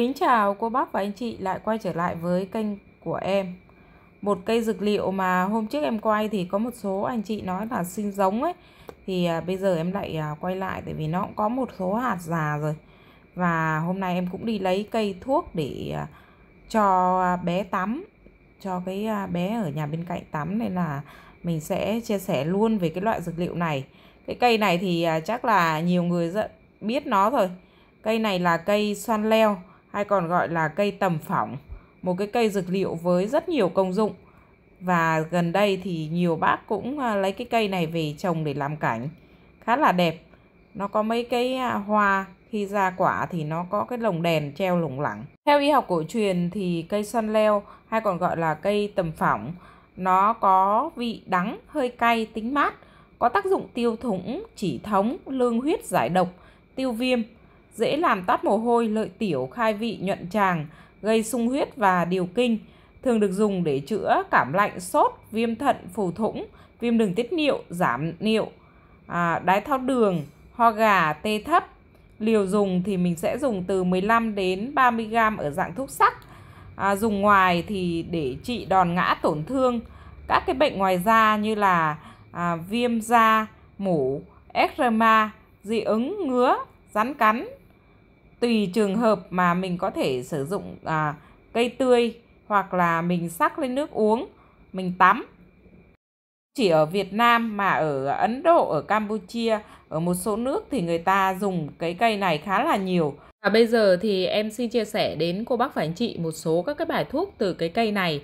Kính chào cô bác và anh chị lại quay trở lại với kênh của em Một cây dược liệu mà hôm trước em quay thì có một số anh chị nói là sinh giống ấy Thì à, bây giờ em lại à, quay lại tại vì nó cũng có một số hạt già rồi Và hôm nay em cũng đi lấy cây thuốc để à, cho à, bé tắm Cho cái à, bé ở nhà bên cạnh tắm nên là mình sẽ chia sẻ luôn về cái loại dược liệu này Cái cây này thì à, chắc là nhiều người biết nó rồi Cây này là cây xoan leo hay còn gọi là cây tầm phỏng, một cái cây dược liệu với rất nhiều công dụng. Và gần đây thì nhiều bác cũng à, lấy cái cây này về trồng để làm cảnh. Khá là đẹp. Nó có mấy cái à, hoa khi ra quả thì nó có cái lồng đèn treo lủng lẳng. Theo y học cổ truyền thì cây săn leo hay còn gọi là cây tầm phỏng nó có vị đắng, hơi cay, tính mát, có tác dụng tiêu thủng, chỉ thống, lương huyết, giải độc, tiêu viêm – dễ làm tắt mồ hôi, lợi tiểu, khai vị, nhuận tràng, gây sung huyết và điều kinh. Thường được dùng để chữa cảm lạnh, sốt, viêm thận, phù thủng, viêm đường tiết niệu, giảm niệu, à, đái tháo đường, ho gà, tê thấp. Liều dùng thì mình sẽ dùng từ 15 đến 30 gram ở dạng thuốc sắc. À, dùng ngoài thì để trị đòn ngã tổn thương các cái bệnh ngoài da như là à, viêm da, mủ, eczema, dị ứng, ngứa, rắn cắn, tùy trường hợp mà mình có thể sử dụng à, cây tươi hoặc là mình sắc lên nước uống mình tắm chỉ ở Việt Nam mà ở Ấn Độ, ở Campuchia, ở một số nước thì người ta dùng cái cây này khá là nhiều. Và bây giờ thì em xin chia sẻ đến cô bác và anh chị một số các cái bài thuốc từ cái cây này.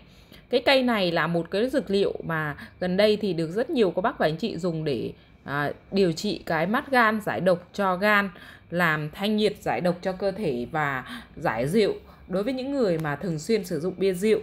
Cái cây này là một cái dược liệu mà gần đây thì được rất nhiều cô bác và anh chị dùng để à, điều trị cái mắt gan, giải độc cho gan làm thanh nhiệt giải độc cho cơ thể và giải rượu đối với những người mà thường xuyên sử dụng bia rượu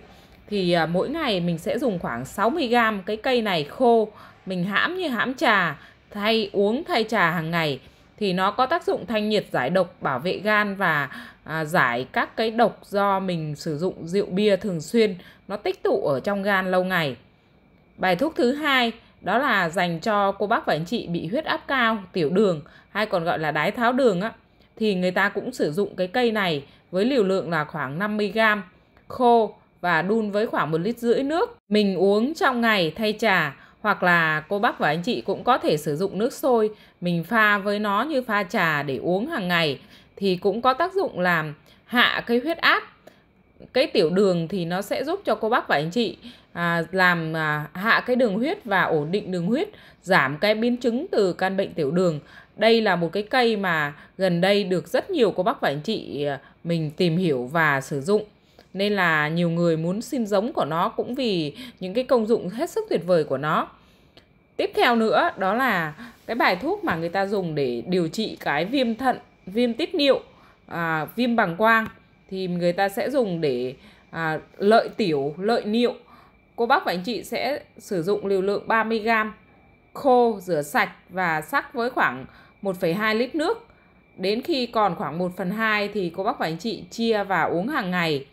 thì à, mỗi ngày mình sẽ dùng khoảng 60g cái cây này khô mình hãm như hãm trà thay uống thay trà hàng ngày thì nó có tác dụng thanh nhiệt giải độc bảo vệ gan và à, giải các cái độc do mình sử dụng rượu bia thường xuyên nó tích tụ ở trong gan lâu ngày bài thuốc thứ hai đó là dành cho cô bác và anh chị bị huyết áp cao, tiểu đường hay còn gọi là đái tháo đường á thì người ta cũng sử dụng cái cây này với liều lượng là khoảng 50 g khô và đun với khoảng 1 lít rưỡi nước. Mình uống trong ngày thay trà hoặc là cô bác và anh chị cũng có thể sử dụng nước sôi mình pha với nó như pha trà để uống hàng ngày thì cũng có tác dụng làm hạ cái huyết áp cái tiểu đường thì nó sẽ giúp cho cô bác và anh chị à, làm à, hạ cái đường huyết và ổn định đường huyết giảm cái biến chứng từ căn bệnh tiểu đường đây là một cái cây mà gần đây được rất nhiều cô bác và anh chị à, mình tìm hiểu và sử dụng nên là nhiều người muốn xin giống của nó cũng vì những cái công dụng hết sức tuyệt vời của nó tiếp theo nữa đó là cái bài thuốc mà người ta dùng để điều trị cái viêm thận viêm tiết niệu à, viêm bằng quang thì người ta sẽ dùng để à, lợi tiểu, lợi niệu. Cô bác và anh chị sẽ sử dụng liều lượng 30g khô, rửa sạch và sắc với khoảng 1,2 lít nước. Đến khi còn khoảng 1 phần 2 thì cô bác và anh chị chia và uống hàng ngày.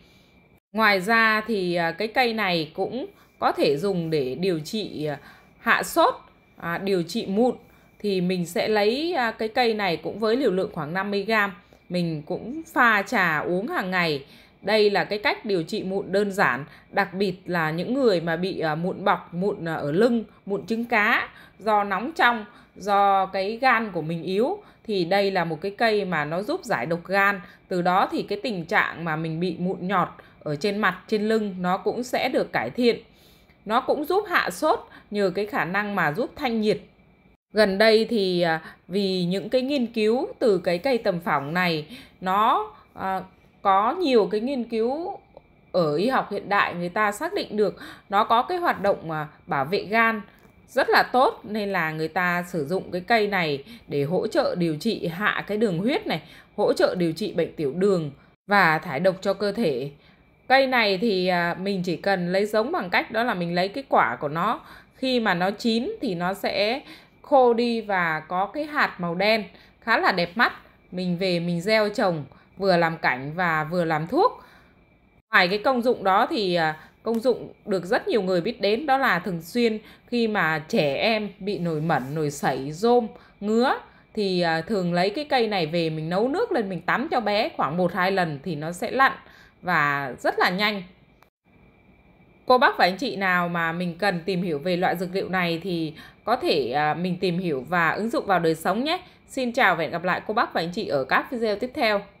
Ngoài ra thì à, cái cây này cũng có thể dùng để điều trị à, hạ sốt, à, điều trị mụn. Thì mình sẽ lấy cái cây này cũng với liều lượng khoảng 50 gram mình cũng pha trà uống hàng ngày đây là cái cách điều trị mụn đơn giản đặc biệt là những người mà bị à, mụn bọc mụn à, ở lưng mụn trứng cá do nóng trong do cái gan của mình yếu thì đây là một cái cây mà nó giúp giải độc gan từ đó thì cái tình trạng mà mình bị mụn nhọt ở trên mặt trên lưng nó cũng sẽ được cải thiện nó cũng giúp hạ sốt nhờ cái khả năng mà giúp thanh nhiệt gần đây thì à, vì những cái nghiên cứu từ cái cây tầm phỏng này nó à, có nhiều cái nghiên cứu ở y học hiện đại người ta xác định được nó có cái hoạt động à, bảo vệ gan rất là tốt nên là người ta sử dụng cái cây này để hỗ trợ điều trị hạ cái đường huyết này, hỗ trợ điều trị bệnh tiểu đường và thải độc cho cơ thể. Cây này thì à, mình chỉ cần lấy giống bằng cách đó là mình lấy cái quả của nó, khi mà nó chín thì nó sẽ khô đi và có cái hạt màu đen khá là đẹp mắt mình về mình gieo trồng vừa làm cảnh và vừa làm thuốc ngoài cái công dụng đó thì à, công dụng được rất nhiều người biết đến đó là thường xuyên khi mà trẻ em bị nổi mẩn nổi sẩy rôm ngứa thì à, thường lấy cái cây này về mình nấu nước lên mình tắm cho bé khoảng một hai lần thì nó sẽ lặn và rất là nhanh cô bác và anh chị nào mà mình cần tìm hiểu về loại dược liệu này thì có thể à, mình tìm hiểu và ứng dụng vào đời sống nhé. Xin chào và hẹn gặp lại cô bác và anh chị ở các video tiếp theo.